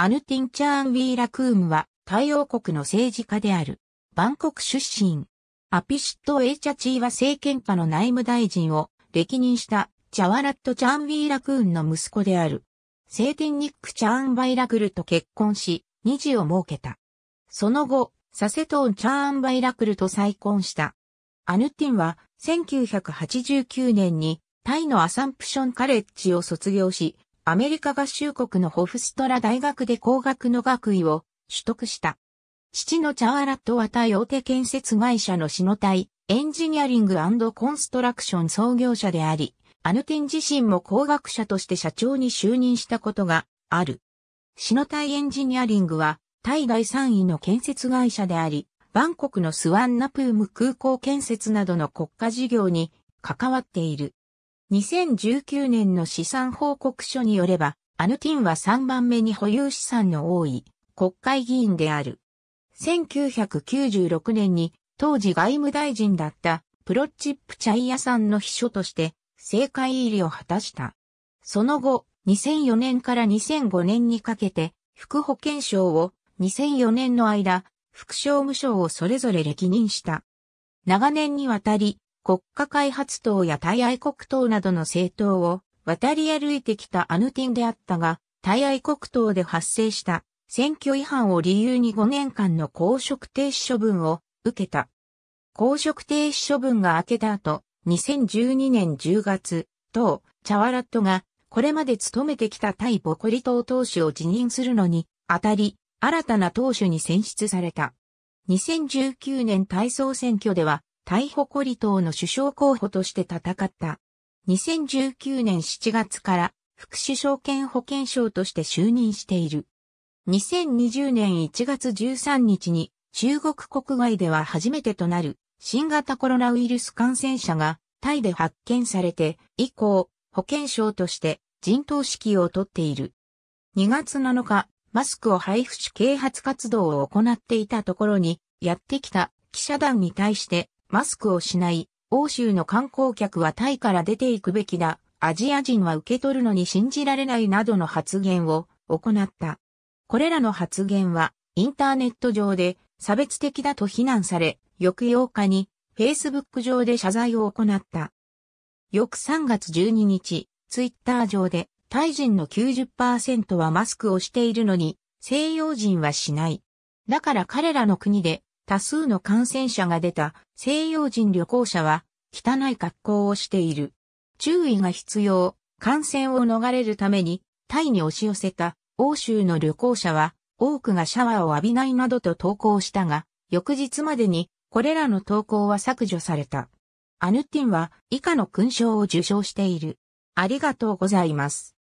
アヌティン・チャーン・ウィーラ・クームは、タイ王国の政治家である。バンコク出身。アピシット・エイチャチーは政権下の内務大臣を歴任したチャワラット・チャーン・ウィーラ・クーンの息子である。セーティン・ニック・チャーン・バイラクルと結婚し、二児を設けた。その後、サセトーン・チャーン・バイラクルと再婚した。アヌティンは1989年にタイのアサンプションカレッジを卒業し、アメリカ合衆国のホフストラ大学で工学の学位を取得した。父のチャーラットは対大手建設会社のノタイ、エンジニアリングコンストラクション創業者であり、アヌティン自身も工学者として社長に就任したことがある。ノタイエンジニアリングは、タイ第3位の建設会社であり、バンコクのスワンナプーム空港建設などの国家事業に関わっている。2019年の資産報告書によれば、アヌティンは3番目に保有資産の多い国会議員である。1996年に当時外務大臣だったプロチップチャイヤさんの秘書として政界入りを果たした。その後、2004年から2005年にかけて副保健省を2004年の間、副省務省をそれぞれ歴任した。長年にわたり、国家開発党や大愛国党などの政党を渡り歩いてきたアヌティンであったが、大愛国党で発生した選挙違反を理由に5年間の公職停止処分を受けた。公職停止処分が明けた後、2012年10月、党、チャワラットが、これまで務めてきた対ボコリ党党首を辞任するのに、当たり、新たな党首に選出された。2019年体操選挙では、タイホコリ島の首相候補として戦った。2019年7月から副首相兼保健省として就任している。2020年1月13日に中国国外では初めてとなる新型コロナウイルス感染者がタイで発見されて以降保健省として人頭指揮をとっている。2月7日、マスクを配布し啓発活動を行っていたところにやってきた記者団に対してマスクをしない、欧州の観光客はタイから出ていくべきだ、アジア人は受け取るのに信じられないなどの発言を行った。これらの発言はインターネット上で差別的だと非難され、翌8日に Facebook 上で謝罪を行った。翌3月12日、Twitter 上でタイ人の90%はマスクをしているのに西洋人はしない。だから彼らの国で多数の感染者が出た西洋人旅行者は汚い格好をしている。注意が必要。感染を逃れるためにタイに押し寄せた欧州の旅行者は多くがシャワーを浴びないなどと投稿したが、翌日までにこれらの投稿は削除された。アヌティンは以下の勲章を受章している。ありがとうございます。